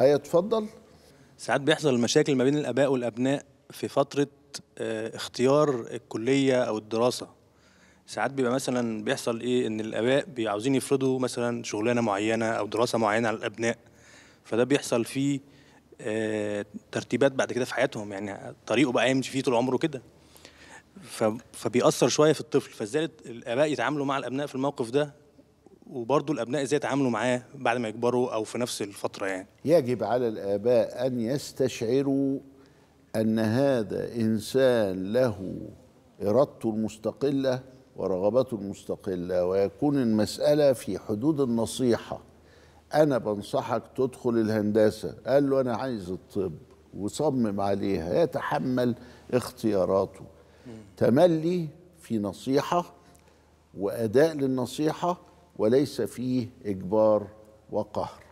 ايه اتفضل ساعات بيحصل المشاكل ما بين الاباء والابناء في فتره آه، اختيار الكليه او الدراسه ساعات بيبقى مثلا بيحصل ايه ان الاباء عاوزين يفرضوا مثلا شغلانه معينه او دراسه معينه على الابناء فده بيحصل فيه آه، ترتيبات بعد كده في حياتهم يعني طريقه بقى يمشي فيه طول عمره كده فبيأثر شويه في الطفل فازاي الاباء يتعاملوا مع الابناء في الموقف ده وبرضه الابناء ازاي يتعاملوا معاه بعد ما يكبروا او في نفس الفتره يعني يجب على الاباء ان يستشعروا ان هذا انسان له ارادته المستقله ورغباته المستقله ويكون المساله في حدود النصيحه انا بنصحك تدخل الهندسه قال له انا عايز الطب وصمم عليها يتحمل اختياراته تملي في نصيحه واداء للنصيحه وليس فيه اجبار وقهر